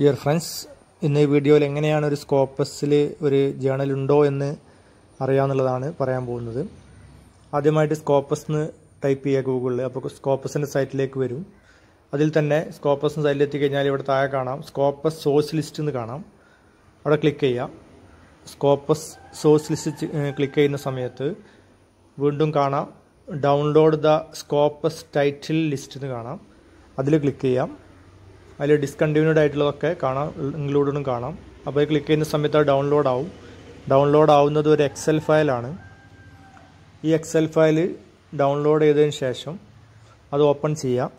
dear friends ഇന്ന് ഈ വീഡിയോയിൽ എങ്ങനെയാണ് ഒരു സ്കോപ്പസിൽ ഒരു ജേണൽ ഉണ്ടോ എന്ന് അറിയാമെന്നുള്ളതാണ് പറയാൻ പോകുന്നത് ആദ്യമായിട്ട് സ്കോപ്പസ് എന്ന് ടൈപ്പ് ചെയ്യുക ഗൂഗിളിൽ അപ്പോൾ സ്കോപ്പസിൻ്റെ സൈറ്റിലേക്ക് വരും അതിൽ തന്നെ സ്കോപ്പസ് സൈറ്റിലെത്തി കഴിഞ്ഞാൽ ഇവിടെ താഴെ കാണാം സ്കോപ്പസ് സോഴ്സ് ലിസ്റ്റ് എന്ന് കാണാം അവിടെ ക്ലിക്ക് ചെയ്യാം സ്കോപ്പസ് സോഴ്സ് ലിസ്റ്റ് ക്ലിക്ക് ചെയ്യുന്ന സമയത്ത് വീണ്ടും കാണാം download the Scopus title list എന്ന് കാണാം അതിൽ ക്ലിക്ക് ചെയ്യാം അതിൽ ഡിസ്കണ്ടിന്യൂഡ് ആയിട്ടുള്ളതൊക്കെ കാണാം ഇൻക്ലൂഡും കാണാം അപ്പോൾ അത് ക്ലിക്ക് ചെയ്യുന്ന സമയത്ത് ഡൗൺലോഡ് ആവും ഡൗൺലോഡ് ആവുന്നത് ഒരു എക്സൽ ഫയലാണ് ഈ എക്സൽ ഫയൽ ഡൗൺലോഡ് ചെയ്തതിന് ശേഷം അത് ഓപ്പൺ ചെയ്യാം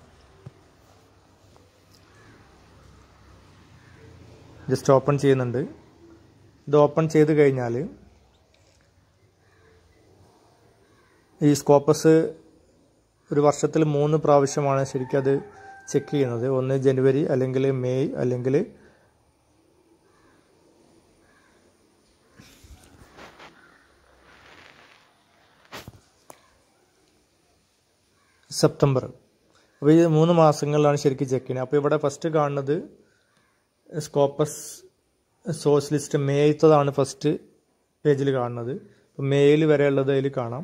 ജസ്റ്റ് ഓപ്പൺ ചെയ്യുന്നുണ്ട് ഇത് ഓപ്പൺ ചെയ്ത് കഴിഞ്ഞാൽ ഈ സ്കോപ്പസ് ഒരു വർഷത്തിൽ മൂന്ന് പ്രാവശ്യമാണ് ശരിക്കും അത് ചെക്ക് ചെയ്യുന്നത് ഒന്ന് ജനുവരി അല്ലെങ്കിൽ മെയ് അല്ലെങ്കിൽ സെപ്റ്റംബർ അപ്പോൾ ഈ മൂന്ന് മാസങ്ങളിലാണ് ശരിക്കും ചെക്ക് ചെയ്യുന്നത് അപ്പോൾ ഇവിടെ ഫസ്റ്റ് കാണുന്നത് സ്കോപ്പസ് സോഷ്യലിസ്റ്റ് മേയത്തതാണ് ഫസ്റ്റ് പേജിൽ കാണുന്നത് അപ്പോൾ മേയിൽ വരെയുള്ളത് അതിൽ കാണാം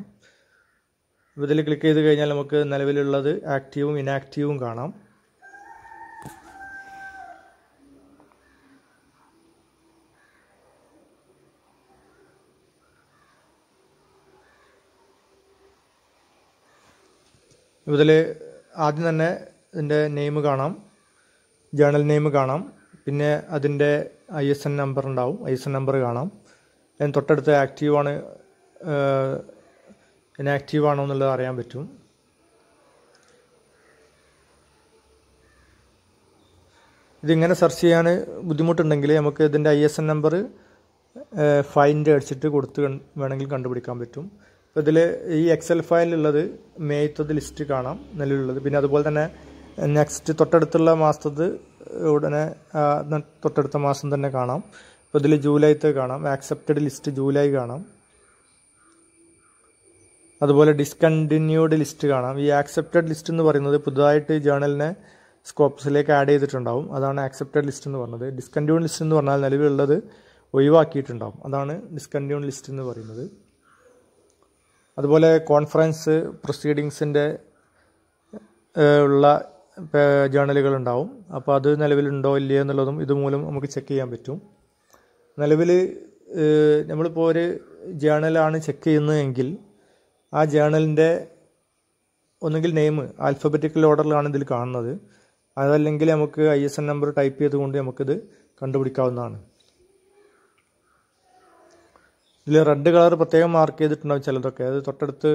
ഇതിൽ ക്ലിക്ക് ചെയ്ത് കഴിഞ്ഞാൽ നമുക്ക് നിലവിലുള്ളത് ആക്റ്റീവും ഇനാക്റ്റീവും കാണാം ഇതിൽ ആദ്യം തന്നെ ഇതിൻ്റെ നെയിം കാണാം ജേണൽ നെയിം കാണാം പിന്നെ അതിൻ്റെ ഐ എസ് എൻ നമ്പർ ഉണ്ടാവും ഐ എസ് എൻ നമ്പർ കാണാം അതിന് തൊട്ടടുത്ത് ആക്റ്റീവാണ് ഇനി ആക്റ്റീവാണോ എന്നുള്ളത് അറിയാൻ പറ്റും ഇതിങ്ങനെ സെർച്ച് ചെയ്യാൻ ബുദ്ധിമുട്ടുണ്ടെങ്കിൽ നമുക്ക് ഇതിൻ്റെ I S N number find അടിച്ചിട്ട് കൊടുത്ത് വേണമെങ്കിൽ കണ്ടുപിടിക്കാൻ പറ്റും ഇതിൽ ഈ എക്സൽ ഫയലിലുള്ളത് മേത്തത് ലിസ്റ്റ് കാണാം നിലവിലുള്ളത് പിന്നെ അതുപോലെ തന്നെ നെക്സ്റ്റ് തൊട്ടടുത്തുള്ള മാസത്തത് ഉടനെ തൊട്ടടുത്ത മാസം തന്നെ കാണാം അപ്പോൾ ഇതിൽ ജൂലൈത്തെ കാണാം ആക്സെപ്റ്റഡ് ലിസ്റ്റ് ജൂലൈ കാണാം അതുപോലെ ഡിസ്കണ്ടിന്യൂഡ് ലിസ്റ്റ് കാണാം ഈ ആക്സെപ്റ്റഡ് ലിസ്റ്റ് എന്ന് പറയുന്നത് പുതുതായിട്ട് ജേണലിനെ സ്കോപ്സിലേക്ക് ആഡ് ചെയ്തിട്ടുണ്ടാവും അതാണ് ആക്സെപ്റ്റഡ് ലിസ്റ്റ് എന്ന് പറഞ്ഞത് ഡിസ്കണ്ടിന്യൂഡ് ലിസ്റ്റ് എന്ന് പറഞ്ഞാൽ നിലവിലുള്ളത് ഒഴിവാക്കിയിട്ടുണ്ടാവും അതാണ് ഡിസ്കണ്ടിന്യൂഡ് ലിസ്റ്റ് എന്ന് പറയുന്നത് അതുപോലെ കോൺഫറൻസ് പ്രൊസീഡിങ്സിൻ്റെ ഉള്ള ജേണലുകൾ ഉണ്ടാവും അപ്പോൾ അത് നിലവിലുണ്ടോ ഇല്ലയോ എന്നുള്ളതും ഇതുമൂലം നമുക്ക് ചെക്ക് ചെയ്യാൻ പറ്റും നിലവിൽ നമ്മളിപ്പോൾ ഒരു ജേണലാണ് ചെക്ക് ചെയ്യുന്നതെങ്കിൽ ആ ജേണലിൻ്റെ ഒന്നുകിൽ നെയിം ആൽഫബറ്റിക്കൽ ഓർഡറിലാണ് ഇതിൽ കാണുന്നത് അതല്ലെങ്കിൽ നമുക്ക് I S N number type ചെയ്തുകൊണ്ട് നമുക്കിത് കണ്ടുപിടിക്കാവുന്നതാണ് ഇതിൽ റെഡ് കളർ പ്രത്യേകം മാർക്ക് ചെയ്തിട്ടുണ്ടാവും ചിലതൊക്കെ അത് തൊട്ടടുത്ത്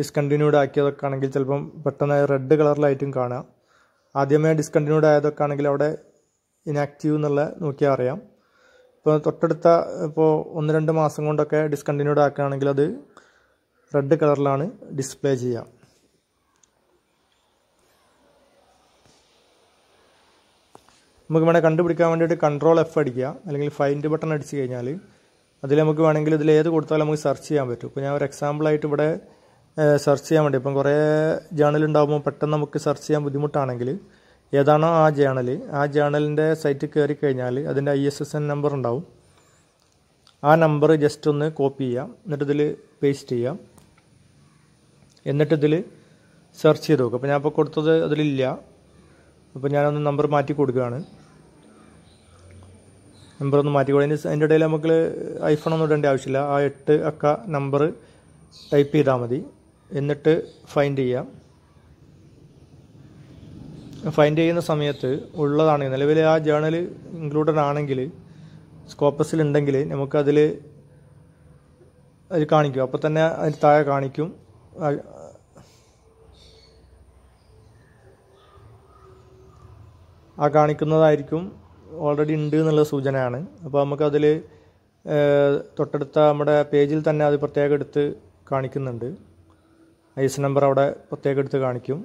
ഡിസ്കണ്ടിന്യൂഡ് ആക്കിയതൊക്കെ ആണെങ്കിൽ ചിലപ്പം പെട്ടെന്ന് റെഡ് കളറിലായിട്ടും കാണാം ആദ്യമേ ഡിസ്കണ്ടിന്യൂഡ് ആയതൊക്കെ ആണെങ്കിൽ അവിടെ ഇനാക്റ്റീവ് എന്നുള്ള നോക്കിയാൽ അറിയാം ഇപ്പോൾ തൊട്ടടുത്ത ഇപ്പോൾ ഒന്ന് രണ്ട് മാസം കൊണ്ടൊക്കെ ഡിസ്കണ്ടിന്യൂഡ് ആക്കുകയാണെങ്കിൽ അത് റെഡ് കളറിലാണ് ഡിസ്പ്ലേ ചെയ്യാം നമുക്ക് വേണേൽ കണ്ടുപിടിക്കാൻ വേണ്ടിയിട്ട് കൺട്രോൾ എഫ് അടിക്കുക അല്ലെങ്കിൽ ഫൈൻഡ് ബട്ടൺ അടിച്ച് കഴിഞ്ഞാൽ അതിൽ നമുക്ക് വേണമെങ്കിൽ ഇതിൽ ഏത് കൊടുത്താലും നമുക്ക് സെർച്ച് ചെയ്യാൻ പറ്റും ഇപ്പോൾ ഞാൻ ഒരു എക്സാമ്പിളായിട്ട് ഇവിടെ സെർച്ച് ചെയ്യാൻ വേണ്ടി ഇപ്പം കുറേ ജേണൽ ഉണ്ടാകുമ്പോൾ പെട്ടെന്ന് നമുക്ക് സെർച്ച് ചെയ്യാൻ ബുദ്ധിമുട്ടാണെങ്കിൽ ഏതാണോ ആ ജേണൽ ആ ജേണലിൻ്റെ സൈറ്റിൽ കയറി കഴിഞ്ഞാൽ അതിൻ്റെ I S S N number ഉണ്ടാവും ആ നമ്പർ ജസ്റ്റ് ഒന്ന് കോപ്പി ചെയ്യാം എന്നിട്ട് ഇതിൽ പേസ്റ്റ് ചെയ്യാം എന്നിട്ട് ഇതിൽ സെർച്ച് ചെയ്ത് നോക്കുക അപ്പോൾ ഞാനിപ്പോൾ കൊടുത്തത് അതിലില്ല അപ്പോൾ ഞാനൊന്ന് നമ്പർ മാറ്റി കൊടുക്കുകയാണ് നമ്പറൊന്ന് ഒന്ന് മാറ്റിക്കോളൂ അതിൻ്റെ അതിൻ്റെ ഇടയിൽ നമുക്ക് ഐഫോൺ ഒന്നും ഇടേണ്ട ആവശ്യമില്ല ആ എട്ട് അക്ക നമ്പർ ടൈപ്പ് ചെയ്താൽ മതി എന്നിട്ട് ഫൈൻഡ് ചെയ്യാം ഫൈൻഡ് ചെയ്യുന്ന സമയത്ത് ഉള്ളതാണ് നിലവിൽ ആ ജേണൽ ഇൻക്ലൂഡഡ് ആണെങ്കിൽ സ്കോപ്പസിൽ ഉണ്ടെങ്കിൽ നമുക്കതിൽ അതിൽ കാണിക്കും അപ്പോൾ തന്നെ അതിന് താഴെ കാണിക്കും ആ കാണിക്കുന്നതായിരിക്കും ഓൾറെഡി ഉണ്ട് എന്നുള്ള സൂചനയാണ് അപ്പോൾ നമുക്കതിൽ തൊട്ടടുത്ത നമ്മുടെ പേജിൽ തന്നെ അത് പ്രത്യേകം എടുത്ത് കാണിക്കുന്നുണ്ട് ഐസ് നമ്പർ അവിടെ പ്രത്യേകം എടുത്ത് കാണിക്കും